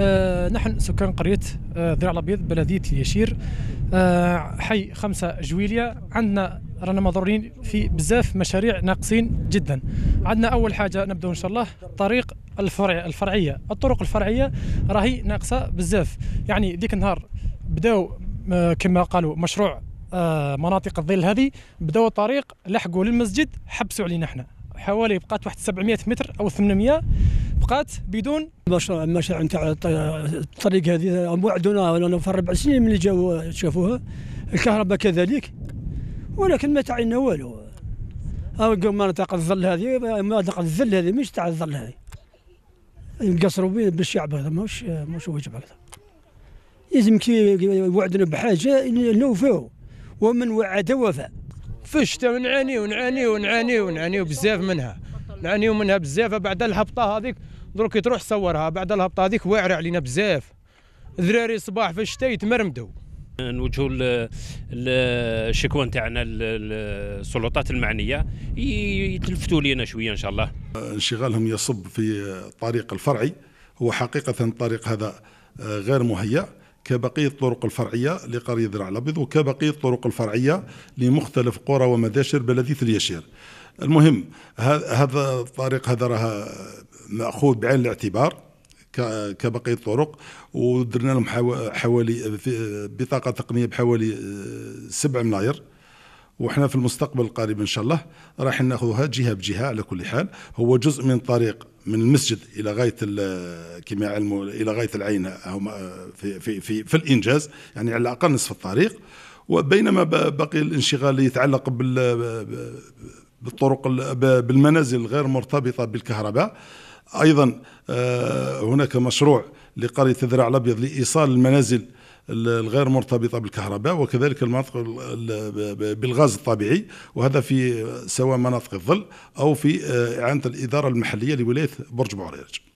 آه، نحن سكان قرية آه، ذراع الأبيض بلدية اليشير آه، حي خمسة جويلية عندنا رانا مضرورين في بزاف مشاريع ناقصين جدا عندنا أول حاجة نبدأ إن شاء الله طريق الفرع الفرعية الطرق الفرعية راهي ناقصة بزاف يعني ذيك النهار بداو كما قالوا مشروع مناطق الظل هذه بداو طريق لحقوا للمسجد حبسوا علينا احنا حوالي بقات واحد 700 متر او 800 بقات بدون المشروع المشروع نتاع الطريق هذه وعدونا في ربع سنين ملي جاو شافوها الكهرباء كذلك ولكن ما تعينا والو او منطقه الظل هذه منطقه الظل هذه مش تاع الظل هذه نقصروا بالشعب هذا ماهوش ماهوش واجب هذا لازم كي وعدنا بحاجه نوفوا ومن وعد وفى في الشتاء نعاني ونعاني ونعاني ونعاني بزاف منها نعانيو منها بزاف بعد الهبطه هذيك دروك تروح تصورها بعد الهبطه هذيك واعره علينا بزاف ذراري صباح في الشتاء يتمرمدوا نوجهوا الشكوى نتاعنا للسلطات المعنيه يتلفتوا لينا شويه ان شاء الله انشغالهم يصب في الطريق الفرعي هو حقيقه الطريق هذا آه، غير مهيأ كبقية الطرق الفرعية لقرية ذراع الأبيض وكبقية الطرق الفرعية لمختلف قرى ومداشر بلدية اليشير المهم هذا الطريق هذا راه مأخوذ بعين الاعتبار كبقية الطرق ودرنا لهم حوالي بطاقة تقنية بحوالي 7 آه، ملاير وحنا في المستقبل القريب ان شاء الله راح ناخذها جهه بجهه على كل حال هو جزء من طريق من المسجد الى غايه كما علموا الى غايه العين هم في في في, في الانجاز يعني على الاقل نصف الطريق وبينما بقي الانشغال يتعلق بال بالطرق بالمنازل الغير مرتبطه بالكهرباء ايضا آه، هناك مشروع لقريه الذراع الابيض لايصال المنازل الغير مرتبطة بالكهرباء وكذلك المناطق بالغاز الطبيعي وهذا في سواء مناطق الظل أو في آه، إعانة الإدارة المحلية لولاية برج بوريرج